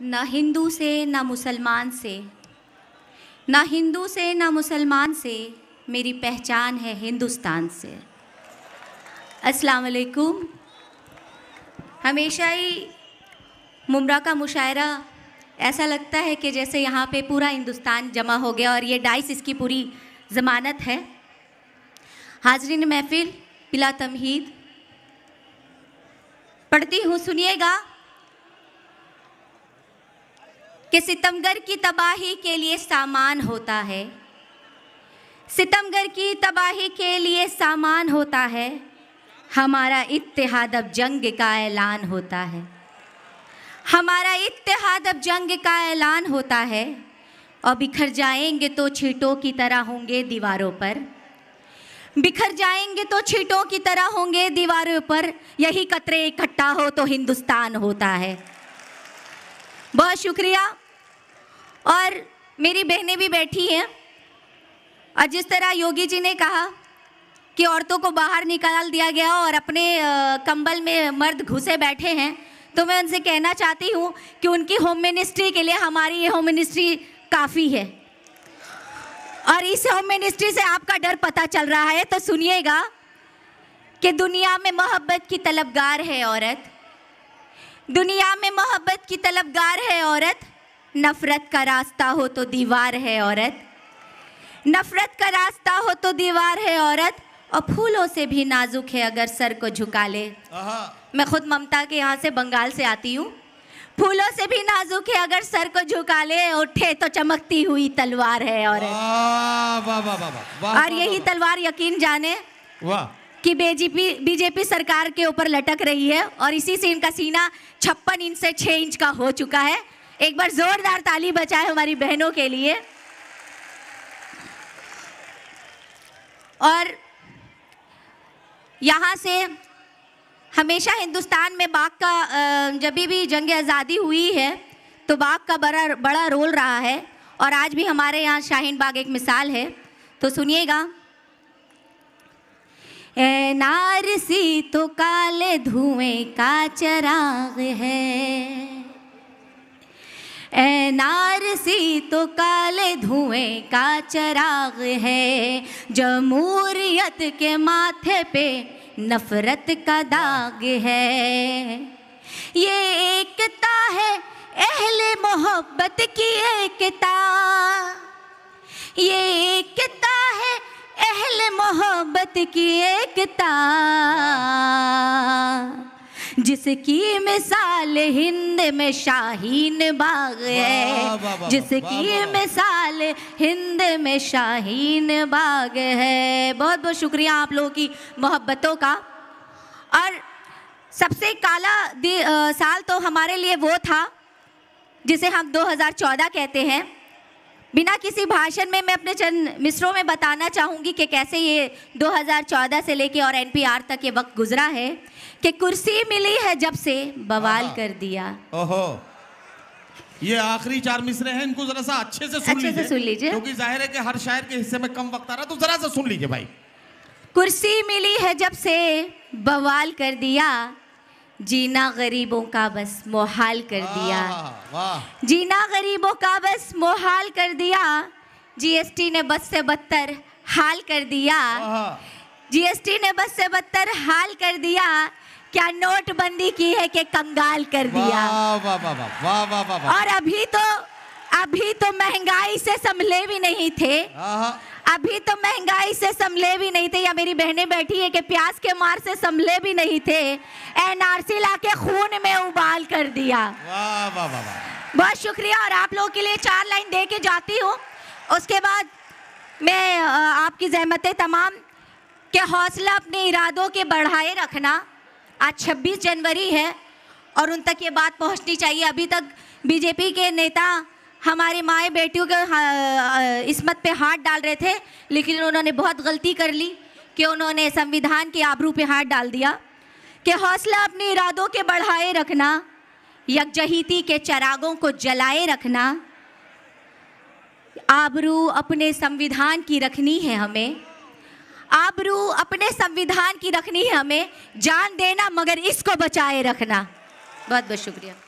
ना हिंदू से ना मुसलमान से ना हिंदू से ना मुसलमान से मेरी पहचान है हिंदुस्तान से अस्सलाम वालेकुम हमेशा ही मुमरा का मुशायरा ऐसा लगता है कि जैसे यहाँ पे पूरा हिंदुस्तान जमा हो गया और ये डाइस इसकी पूरी ज़मानत है हाजरीन महफिल बिला तमहीद पढ़ती हूँ सुनिएगा कि सितमगर की तबाही के लिए सामान होता है सितमगर की तबाही के लिए सामान होता है हमारा इतिहाद अब जंग का ऐलान होता है हमारा इतिहाद अब जंग का ऐलान होता है और बिखर जाएंगे तो छीटों की तरह होंगे दीवारों पर बिखर जाएंगे तो छीटों की तरह होंगे दीवारों पर यही कतरे इकट्ठा हो तो हिंदुस्तान होता है बहुत शुक्रिया और मेरी बहनें भी बैठी हैं और जिस तरह योगी जी ने कहा कि औरतों को बाहर निकाल दिया गया और अपने कंबल में मर्द घुसे बैठे हैं तो मैं उनसे कहना चाहती हूँ कि उनकी होम मिनिस्ट्री के लिए हमारी ये होम मिनिस्ट्री काफ़ी है और इस होम मिनिस्ट्री से आपका डर पता चल रहा है तो सुनिएगा कि दुनिया में मोहब्बत की तलबगार है औरत दुनिया में मोहब्बत की तलबगार है औरत नफरत का रास्ता हो तो दीवार है औरत नफरत का रास्ता हो तो दीवार है औरत और फूलों से भी नाजुक है अगर सर को झुका ले मैं खुद ममता के यहाँ से बंगाल से आती हूँ फूलों से भी नाजुक है अगर सर को झुका ले उठे तो चमकती हुई तलवार है औरत और यही तलवार यकीन जाने वाह कि बीजेपी बीजेपी सरकार के ऊपर लटक रही है और इसी से इनका सीना छप्पन इंच से छः इंच का हो चुका है एक बार जोरदार ताली बचाए हमारी बहनों के लिए और यहाँ से हमेशा हिंदुस्तान में बाग का जब भी जंग आज़ादी हुई है तो बाग का बड़ा बड़ा रोल रहा है और आज भी हमारे यहाँ शाहीन बाग एक मिसाल है तो सुनिएगा एनआरसी तो काले धुएं का चराग है एनआरसी तो काले धुएं का चराग है जमूरियत के माथे पे नफरत का दाग है ये एकता है अहले मोहब्बत की एकता ये एकता पहले मोहब्बत की एकता जिसकी मिसाल हिंद में शाहीन बाग है जिसकी मिसाल हिंद में शाहीन बाग है बहुत बहुत शुक्रिया आप लोगों की मोहब्बतों का और सबसे काला आ, साल तो हमारे लिए वो था जिसे हम 2014 कहते हैं बिना किसी भाषण में मैं अपने चंद मिसरों में बताना चाहूँगी कि कैसे ये 2014 से लेके और एनपीआर तक ये वक्त गुजरा है कि कुर्सी मिली है जब से बवाल कर दिया ओहो ये आखिरी चार मिसरे हैं इनको जरा सा अच्छे से सुन अच्छे से सुन लीजिए क्योंकि जाहिर है कि हर शायर के हिस्से में कम वक्त आ रहा तो जरा सा सुन लीजिए भाई कुर्सी मिली है जब से बवाल कर दिया जीना गरीबों का बस मोहाल कर दिया जीना गरीबों का बस मोहाल कर दिया जीएसटी ने बस से बदतर हाल कर दिया जीएसटी ने बस से बदतर हाल कर दिया क्या नोटबंदी की है कि कंगाल कर दिया और अभी तो अभी तो महंगाई से संभले भी नहीं थे हाँ, हाँ। अभी तो महंगाई से संभले भी नहीं थे या मेरी बहनें बैठी है कि प्यास के मार से संभले भी नहीं थे एनआरसी के खून में उबाल कर दिया बहुत शुक्रिया और आप लोगों के लिए चार लाइन दे के जाती हूँ उसके बाद मैं आपकी जहमतें तमाम के हौसला अपने इरादों के बढ़ाए रखना आज 26 जनवरी है और उन तक ये बात पहुंचनी चाहिए अभी तक बीजेपी के नेता हमारे माए बेटियों के हाँ, इसमत पे हाथ डाल रहे थे लेकिन उन्होंने बहुत गलती कर ली कि उन्होंने संविधान के आबरू पे हाथ डाल दिया कि हौसला अपने इरादों के बढ़ाए रखना यकजहती के चरागों को जलाए रखना आबरू अपने संविधान की रखनी है हमें आबरू अपने संविधान की रखनी है हमें जान देना मगर इसको बचाए रखना बहुत बहुत शुक्रिया